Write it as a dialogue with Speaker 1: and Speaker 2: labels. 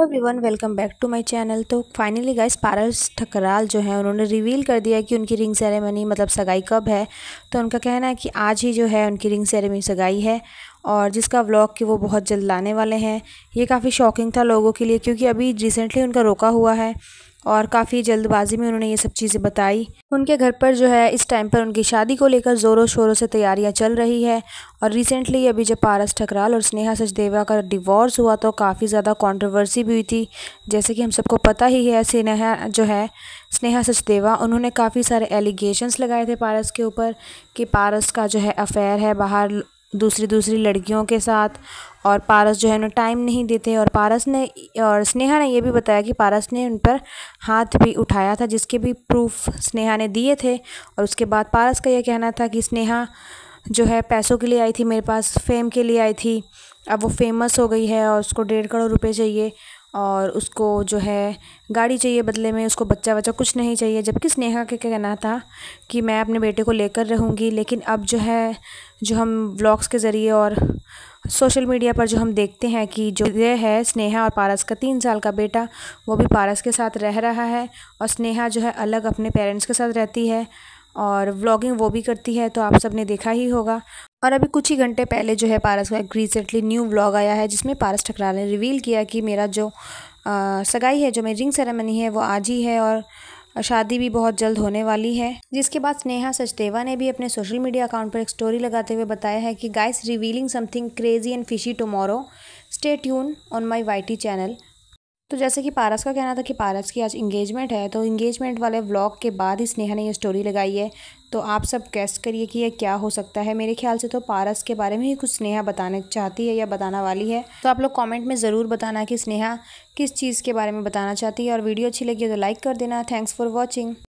Speaker 1: everyone welcome back to my channel तो finally guys Paras Thakral जो है उन्होंने रिवील कर दिया कि उनकी रिंग सेरेमनी मतलब सगाई कब है तो उनका कहना है कि आज ही जो है उनकी रिंग सेरेमनी सगाई है और जिसका व्लॉग कि वो बहुत जल्द लाने वाले हैं ये काफ़ी शॉकिंग था लोगों के लिए क्योंकि अभी रिसेंटली उनका रोका हुआ है और काफ़ी जल्दबाजी में उन्होंने ये सब चीज़ें बताई उनके घर पर जो है इस टाइम पर उनकी शादी को लेकर ज़ोरों शोरों से तैयारियां चल रही है और रिसेंटली अभी जब पारस ठकराल और स्नेहा सचदेवा का डिवोर्स हुआ तो काफ़ी ज़्यादा कंट्रोवर्सी भी हुई थी जैसे कि हम सबको पता ही है स्नेहा जो है स्नेहा सचदेवा उन्होंने काफ़ी सारे एलिगेशन्स लगाए थे पारस के ऊपर कि पारस का जो है अफेयर है बाहर दूसरी दूसरी लड़कियों के साथ और पारस जो है उन्हें टाइम नहीं देते और पारस ने और स्नेहा ने यह भी बताया कि पारस ने उन पर हाथ भी उठाया था जिसके भी प्रूफ स्नेहा ने दिए थे और उसके बाद पारस का यह कहना था कि स्नेहा जो है पैसों के लिए आई थी मेरे पास फ़ेम के लिए आई थी अब वो फ़ेमस हो गई है और उसको डेढ़ करोड़ रुपए चाहिए और उसको जो है गाड़ी चाहिए बदले में उसको बच्चा बच्चा कुछ नहीं चाहिए जबकि स्नेहा के कहना था कि मैं अपने बेटे को लेकर रहूँगी लेकिन अब जो है जो हम व्लॉग्स के ज़रिए और सोशल मीडिया पर जो हम देखते हैं कि जो ये है स्नेहा और पारस का तीन साल का बेटा वो भी पारस के साथ रह रहा है और स्नेहा जो है अलग अपने पेरेंट्स के साथ रहती है और व्लॉगिंग वो भी करती है तो आप सब ने देखा ही होगा और अभी कुछ ही घंटे पहले जो है पारस का एक रिसेंटली न्यू व्लॉग आया है जिसमें पारस ठकराल ने रिवील किया कि मेरा जो आ, सगाई है जो मेरी रिंग सेरेमनी है वो आज ही है और शादी भी बहुत जल्द होने वाली है जिसके बाद स्नेहा सचदेवा ने भी अपने सोशल मीडिया अकाउंट पर एक स्टोरी लगाते हुए बताया है कि guys revealing something crazy and fishy tomorrow stay tune on my Y channel तो जैसे कि पारस का कहना था कि पारस की आज इंगेजमेंट है तो इंगेजमेंट वाले व्लॉग के बाद ही स्नेहा ने ये स्टोरी लगाई है तो आप सब कैस करिए कि ये क्या हो सकता है मेरे ख्याल से तो पारस के बारे में ही कुछ स्नेहा बताने चाहती है या बताना वाली है तो आप लोग कमेंट में ज़रूर बताना कि स्नेहा किस चीज़ के बारे में बताना चाहती है और वीडियो अच्छी लगी तो लाइक कर देना थैंक्स फॉर वॉचिंग